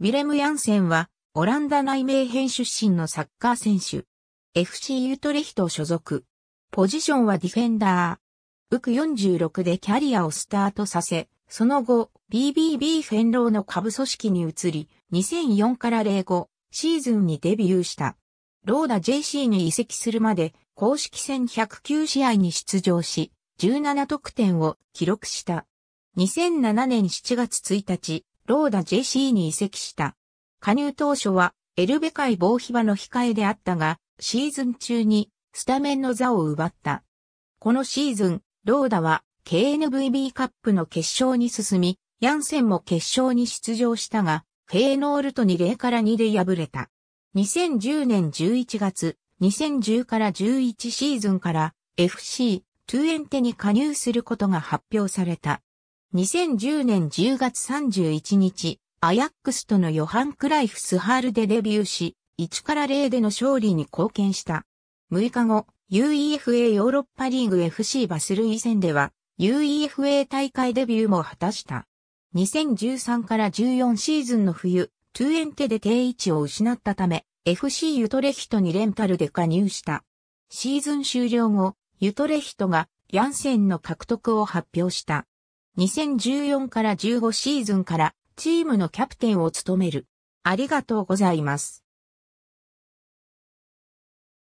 ウィレム・ヤンセンは、オランダ内名編出身のサッカー選手。FC ユートレヒト所属。ポジションはディフェンダー。ウク46でキャリアをスタートさせ、その後、BBB フェンローの下部組織に移り、2004から05シーズンにデビューした。ローダ JC に移籍するまで、公式戦109試合に出場し、17得点を記録した。2007年7月1日、ローダ JC に移籍した。加入当初は、エルベ海防秘場の控えであったが、シーズン中にスタメンの座を奪った。このシーズン、ローダは KNVB カップの決勝に進み、ヤンセンも決勝に出場したが、フェーノールトに0から2で敗れた。2010年11月、2010から11シーズンから FC トゥエンテに加入することが発表された。2010年10月31日、アヤックスとのヨハン・クライフ・スハールでデビューし、1から0での勝利に貢献した。6日後、UEFA ヨーロッパリーグ FC バスルイ戦では、UEFA 大会デビューも果たした。2013から14シーズンの冬、トゥエンテで定位置を失ったため、FC ユトレヒトにレンタルで加入した。シーズン終了後、ユトレヒトがヤンセンの獲得を発表した。2014から15シーズンからチームのキャプテンを務める。ありがとうございます。